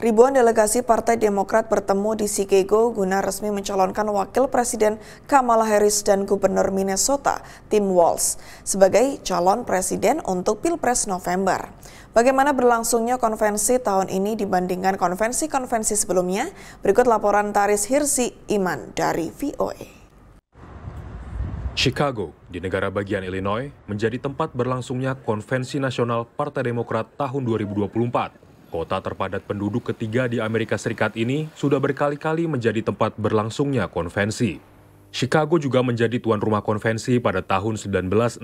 Ribuan delegasi Partai Demokrat bertemu di Chicago guna resmi mencalonkan Wakil Presiden Kamala Harris dan Gubernur Minnesota Tim Walz sebagai calon presiden untuk Pilpres November. Bagaimana berlangsungnya konvensi tahun ini dibandingkan konvensi-konvensi sebelumnya? Berikut laporan Taris Hirsi Iman dari VOA. E. Chicago, di negara bagian Illinois, menjadi tempat berlangsungnya Konvensi Nasional Partai Demokrat tahun 2024. Kota terpadat penduduk ketiga di Amerika Serikat ini sudah berkali-kali menjadi tempat berlangsungnya konvensi. Chicago juga menjadi tuan rumah konvensi pada tahun 1968.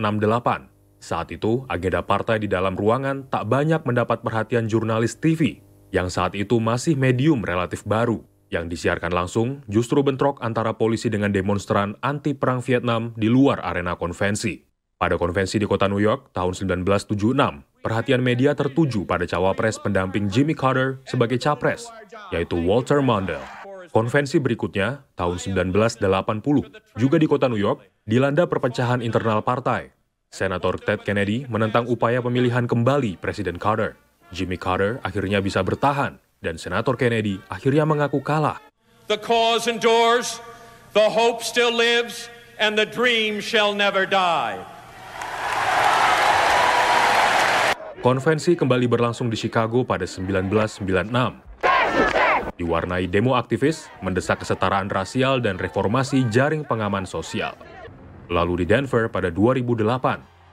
Saat itu, agenda partai di dalam ruangan tak banyak mendapat perhatian jurnalis TV, yang saat itu masih medium relatif baru. Yang disiarkan langsung justru bentrok antara polisi dengan demonstran anti perang Vietnam di luar arena konvensi. Pada konvensi di kota New York tahun 1976, perhatian media tertuju pada cawapres pendamping Jimmy Carter sebagai capres, yaitu Walter Mondale. Konvensi berikutnya, tahun 1980, juga di kota New York, dilanda perpecahan internal partai. Senator Ted Kennedy menentang upaya pemilihan kembali Presiden Carter. Jimmy Carter akhirnya bisa bertahan, dan Senator Kennedy akhirnya mengaku kalah. The cause endures, the hope still lives, and the dream shall never die. Konvensi kembali berlangsung di Chicago pada 1996. Diwarnai demo aktivis, mendesak kesetaraan rasial dan reformasi jaring pengaman sosial. Lalu di Denver pada 2008,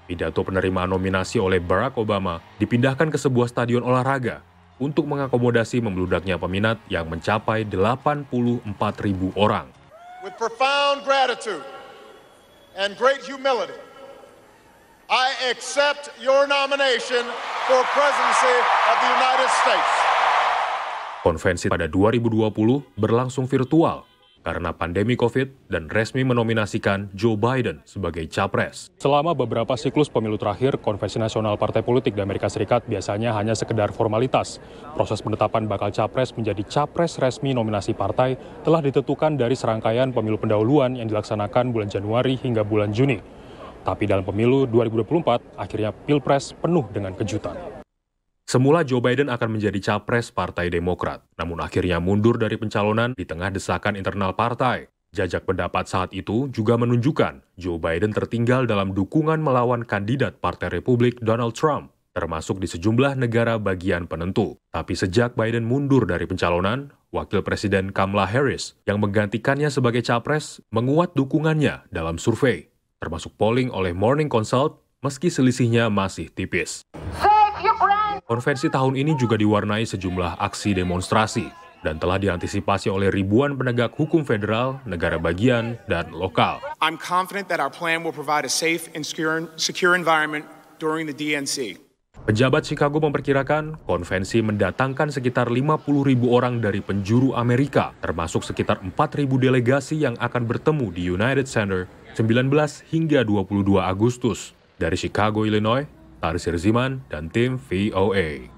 pidato penerimaan nominasi oleh Barack Obama dipindahkan ke sebuah stadion olahraga untuk mengakomodasi membludaknya peminat yang mencapai 84.000 orang. With profound gratitude and great humility, I accept your nomination for presidency of the United States. Konvensi pada 2020 berlangsung virtual karena pandemi COVID dan resmi menominasikan Joe Biden sebagai capres. Selama beberapa siklus pemilu terakhir, konvensi nasional partai politik di Amerika Serikat biasanya hanya sekedar formalitas. Proses penetapan bakal capres menjadi capres resmi nominasi partai telah ditentukan dari serangkaian pemilu pendahuluan yang dilaksanakan bulan Januari hingga bulan Juni. Tapi dalam pemilu 2024, akhirnya Pilpres penuh dengan kejutan. Semula Joe Biden akan menjadi capres Partai Demokrat, namun akhirnya mundur dari pencalonan di tengah desakan internal partai. Jajak pendapat saat itu juga menunjukkan Joe Biden tertinggal dalam dukungan melawan kandidat Partai Republik Donald Trump, termasuk di sejumlah negara bagian penentu. Tapi sejak Biden mundur dari pencalonan, Wakil Presiden Kamala Harris yang menggantikannya sebagai capres menguat dukungannya dalam survei termasuk polling oleh Morning Consult, meski selisihnya masih tipis. Konvensi tahun ini juga diwarnai sejumlah aksi demonstrasi dan telah diantisipasi oleh ribuan penegak hukum federal, negara bagian, dan lokal. Pejabat Chicago memperkirakan konvensi mendatangkan sekitar 50 ribu orang dari penjuru Amerika, termasuk sekitar 4 ribu delegasi yang akan bertemu di United Center 19 hingga 22 Agustus. Dari Chicago, Illinois, Tarsir Ziman dan tim VOA.